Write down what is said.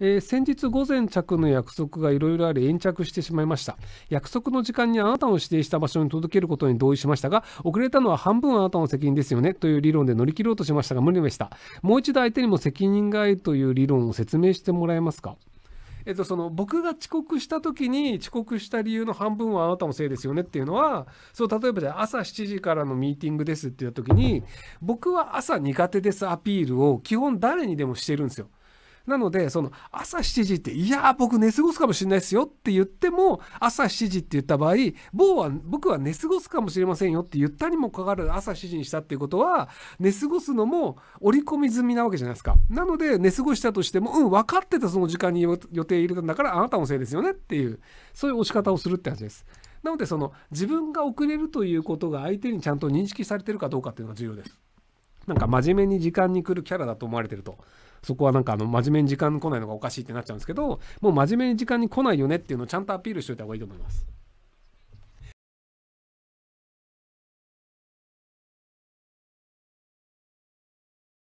えー、先日午前着の約束がいろいろあり延着してしまいました約束の時間にあなたの指定した場所に届けることに同意しましたが遅れたのは半分あなたの責任ですよねという理論で乗り切ろうとしましたが無理でしたもう一度相手にも責任があるという理論を説明してもらえますかえっと、その僕が遅刻した時に遅刻した理由の半分はあなたのせいですよねっていうのはそう例えばじゃあ朝7時からのミーティングですって言った時に僕は朝苦手ですアピールを基本誰にでもしてるんですよ。なので、その朝7時って、いやー僕寝過ごすかもしれないですよって言っても、朝7時って言った場合、某は僕は寝過ごすかもしれませんよって言ったにもかかわらず朝7時にしたっていうことは、寝過ごすのも織り込み済みなわけじゃないですか。なので、寝過ごしたとしても、うん、分かってたその時間に予定入れたんだから、あなたのせいですよねっていう、そういう押し方をするって話です。なので、その自分が遅れるということが相手にちゃんと認識されてるかどうかっていうのが重要です。なんか真面目に時間に来るキャラだと思われてると。そこはなんかあの真面目に時間来ないのがおかしいってなっちゃうんですけどもう真面目に時間に来ないよねっていうのをちゃんとアピールしといた方がいいと思います。